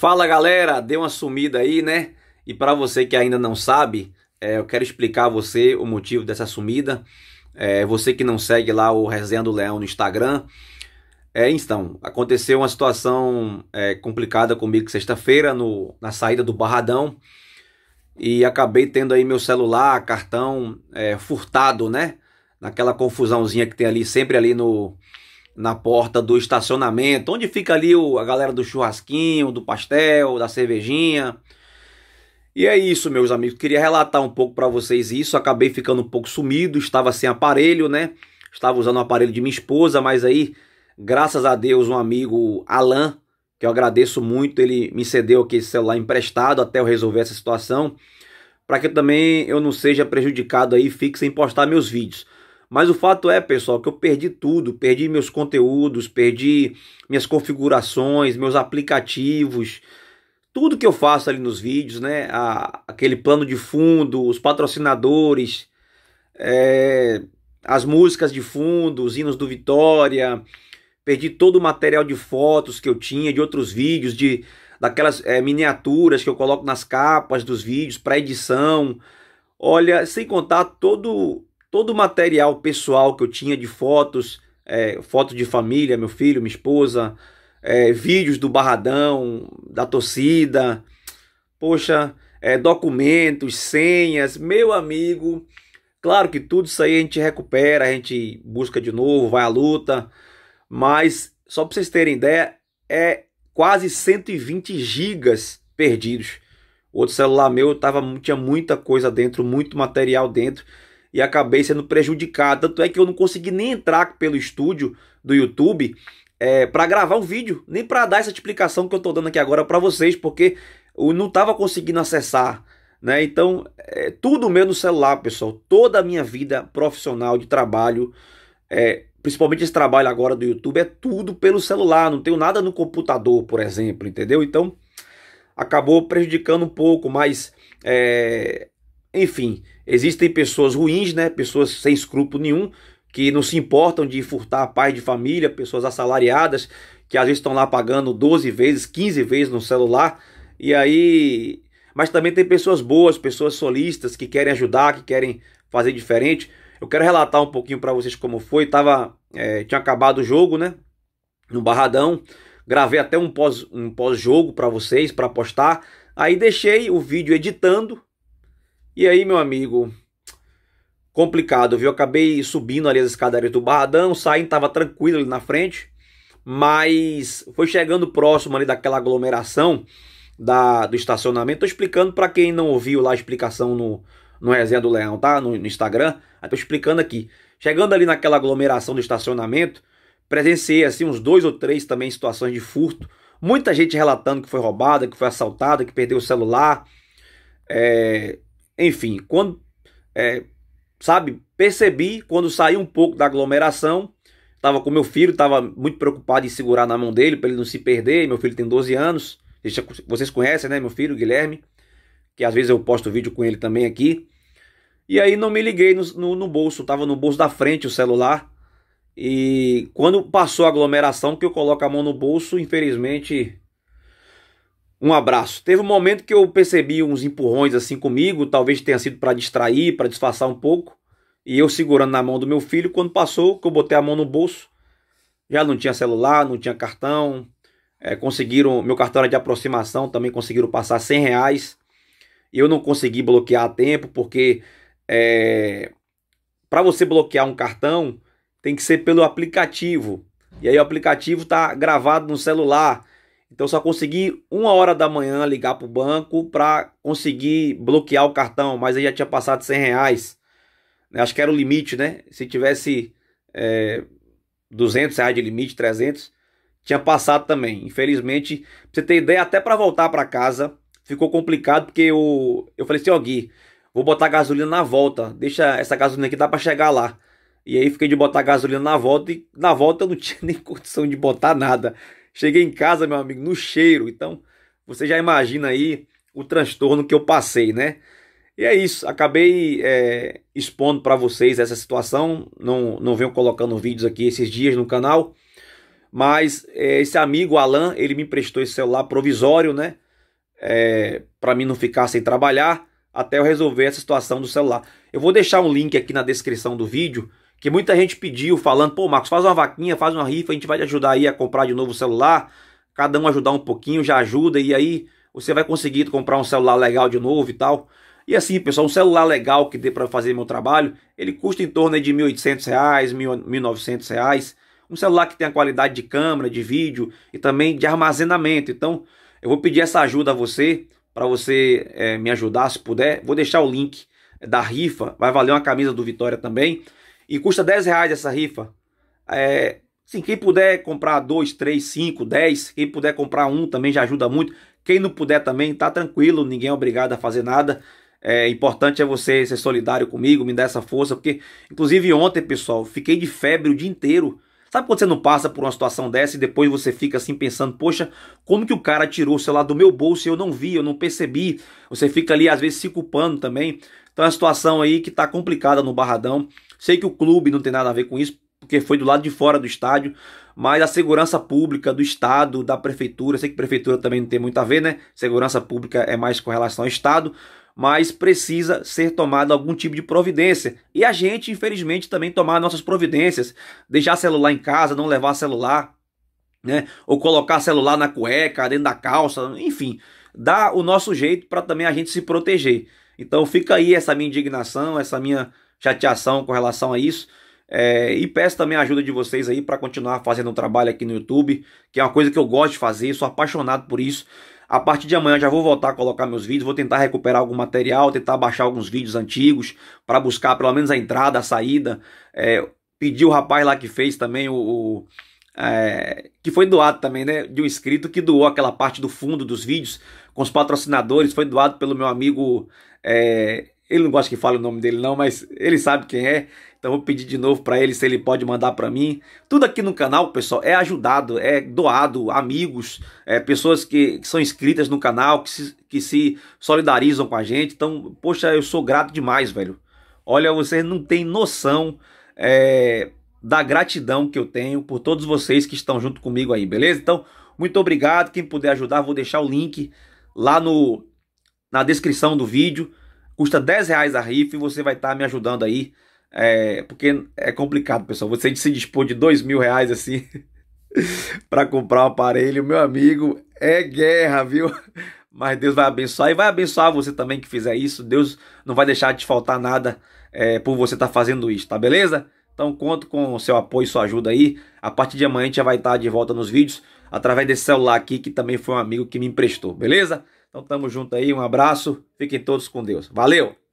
Fala galera, deu uma sumida aí, né? E para você que ainda não sabe, é, eu quero explicar a você o motivo dessa sumida. É, você que não segue lá o Resenha do Leão no Instagram. É, então, aconteceu uma situação é, complicada comigo sexta-feira na saída do Barradão e acabei tendo aí meu celular, cartão é, furtado, né? Naquela confusãozinha que tem ali, sempre ali no, na porta do estacionamento, onde fica ali o, a galera do churrasquinho, do pastel, da cervejinha. E é isso, meus amigos. Queria relatar um pouco para vocês isso. Acabei ficando um pouco sumido, estava sem aparelho, né? Estava usando o aparelho de minha esposa, mas aí, graças a Deus, um amigo Alan, que eu agradeço muito, ele me cedeu aqui esse celular emprestado até eu resolver essa situação, para que também eu não seja prejudicado aí, fique sem postar meus vídeos. Mas o fato é, pessoal, que eu perdi tudo, perdi meus conteúdos, perdi minhas configurações, meus aplicativos, tudo que eu faço ali nos vídeos, né? A, aquele plano de fundo, os patrocinadores, é, as músicas de fundo, os hinos do Vitória, perdi todo o material de fotos que eu tinha, de outros vídeos, de daquelas é, miniaturas que eu coloco nas capas dos vídeos para edição. Olha, sem contar todo todo o material pessoal que eu tinha de fotos, é, fotos de família, meu filho, minha esposa, é, vídeos do barradão, da torcida, poxa, é, documentos, senhas, meu amigo. Claro que tudo isso aí a gente recupera, a gente busca de novo, vai à luta, mas só para vocês terem ideia, é quase 120 gigas perdidos. O outro celular meu tava, tinha muita coisa dentro, muito material dentro e acabei sendo prejudicado. Tanto é que eu não consegui nem entrar pelo estúdio do YouTube é, para gravar um vídeo, nem para dar essa explicação que eu estou dando aqui agora para vocês, porque eu não estava conseguindo acessar. Né? Então, é, tudo meu no celular, pessoal. Toda a minha vida profissional de trabalho, é, principalmente esse trabalho agora do YouTube, é tudo pelo celular. Não tenho nada no computador, por exemplo, entendeu? Então, acabou prejudicando um pouco, mas é, enfim, existem pessoas ruins, né? Pessoas sem escrúpulo nenhum, que não se importam de furtar a paz de família, pessoas assalariadas, que às vezes estão lá pagando 12 vezes, 15 vezes no celular, e aí. Mas também tem pessoas boas, pessoas solistas que querem ajudar, que querem fazer diferente. Eu quero relatar um pouquinho para vocês como foi. Tava, é, tinha acabado o jogo, né? No Barradão. Gravei até um pós-jogo um pós para vocês, para postar. Aí deixei o vídeo editando e aí, meu amigo, complicado, viu? Eu acabei subindo ali as escadarias do Barradão, saindo, tava tranquilo ali na frente, mas foi chegando próximo ali daquela aglomeração da, do estacionamento. Tô explicando para quem não ouviu lá a explicação no, no Resenha do Leão, tá? No, no Instagram. Aí tô explicando aqui. Chegando ali naquela aglomeração do estacionamento, presenciei assim uns dois ou três também situações de furto. Muita gente relatando que foi roubada, que foi assaltada, que perdeu o celular. É, enfim, quando, é, sabe, percebi quando saí um pouco da aglomeração, estava com meu filho, estava muito preocupado em segurar na mão dele para ele não se perder. Meu filho tem 12 anos, vocês conhecem, né, meu filho, Guilherme, que às vezes eu posto vídeo com ele também aqui. E aí não me liguei no, no, no bolso, estava no bolso da frente o celular. E quando passou a aglomeração, que eu coloco a mão no bolso, infelizmente um abraço. Teve um momento que eu percebi uns empurrões assim comigo, talvez tenha sido para distrair, para disfarçar um pouco. E eu segurando na mão do meu filho, quando passou, que eu botei a mão no bolso, já não tinha celular, não tinha cartão. É, conseguiram, meu cartão era de aproximação, também conseguiram passar 100 reais. Eu não consegui bloquear a tempo, porque é, para você bloquear um cartão, tem que ser pelo aplicativo. E aí o aplicativo está gravado no celular. Então só consegui uma hora da manhã ligar para o banco para conseguir bloquear o cartão, mas aí já tinha passado 100 reais. Né? Acho que era o limite, né? Se tivesse é, 200 reais de limite, 300, tinha passado também. Infelizmente, pra você ter ideia, até para voltar para casa ficou complicado porque eu, eu falei assim: ó, oh, Gui, vou botar gasolina na volta, deixa essa gasolina aqui, dá para chegar lá. E aí fiquei de botar gasolina na volta e na volta eu não tinha nem condição de botar nada. Cheguei em casa, meu amigo, no cheiro. Então, você já imagina aí o transtorno que eu passei, né? E é isso. Acabei é, expondo para vocês essa situação. Não, não venho colocando vídeos aqui esses dias no canal. Mas é, esse amigo, Alan, ele me emprestou esse celular provisório, né? É, para mim não ficar sem trabalhar até eu resolver essa situação do celular. Eu vou deixar um link aqui na descrição do vídeo que muita gente pediu falando, pô, Marcos, faz uma vaquinha, faz uma rifa, a gente vai te ajudar aí a comprar de novo o celular, cada um ajudar um pouquinho, já ajuda, e aí você vai conseguir comprar um celular legal de novo e tal. E assim, pessoal, um celular legal que dê para fazer meu trabalho, ele custa em torno de R$ 1.800, R$ 1.900. Reais. Um celular que tenha qualidade de câmera, de vídeo e também de armazenamento. Então, eu vou pedir essa ajuda a você, para você é, me ajudar, se puder. Vou deixar o link da rifa, vai valer uma camisa do Vitória também. E custa 10 reais essa rifa. É, quem puder comprar 2, 3, 5, 10, quem puder comprar um também já ajuda muito. Quem não puder também, tá tranquilo, ninguém é obrigado a fazer nada. É importante é você ser solidário comigo, me dar essa força, porque inclusive ontem, pessoal, fiquei de febre o dia inteiro. Sabe quando você não passa por uma situação dessa e depois você fica assim pensando, poxa, como que o cara tirou o celular do meu bolso e eu não vi, eu não percebi? Você fica ali às vezes se culpando também. Então é uma situação aí que tá complicada no Barradão. Sei que o clube não tem nada a ver com isso, porque foi do lado de fora do estádio, mas a segurança pública do estado, da prefeitura, sei que prefeitura também não tem muito a ver, né? Segurança pública é mais com relação ao estado, mas precisa ser tomado algum tipo de providência. E a gente, infelizmente, também tomar nossas providências, deixar celular em casa, não levar celular, né? Ou colocar celular na cueca, dentro da calça, enfim, dá o nosso jeito para também a gente se proteger. Então fica aí essa minha indignação, essa minha chateação com relação a isso. É, e peço também a ajuda de vocês aí para continuar fazendo o trabalho aqui no YouTube, que é uma coisa que eu gosto de fazer, sou apaixonado por isso. A partir de amanhã já vou voltar a colocar meus vídeos, vou tentar recuperar algum material, tentar baixar alguns vídeos antigos para buscar pelo menos a entrada, a saída. É, pedi o rapaz lá que fez também o, o é, que foi doado também, né? De um inscrito que doou aquela parte do fundo dos vídeos com os patrocinadores. Foi doado pelo meu amigo. É, ele não gosta que fale o nome dele, não, mas ele sabe quem é. Então vou pedir de novo para ele se ele pode mandar para mim. Tudo aqui no canal, pessoal, é ajudado, é doado, amigos, é, pessoas que, que, são inscritas no canal, que se, que se solidarizam com a gente. Então, poxa, eu sou grato demais, velho. Olha, vocês não têm noção é, da gratidão que eu tenho por todos vocês que estão junto comigo aí, beleza? Então, muito obrigado. Quem puder ajudar, vou deixar o link lá no, na descrição do vídeo. Custa 10 reais a rifa e você vai estar tá me ajudando aí. É, porque é complicado, pessoal. Você se dispor de dois mil reais assim para comprar um aparelho, meu amigo, é guerra, viu? Mas Deus vai abençoar e vai abençoar você também que fizer isso. Deus não vai deixar de faltar nada é, por você estar tá fazendo isso, tá beleza? Então conto com o seu apoio, sua ajuda aí. A partir de amanhã a gente já vai estar de volta nos vídeos através desse celular aqui que também foi um amigo que me emprestou, beleza? Então tamo junto aí, um abraço, fiquem todos com Deus. Valeu!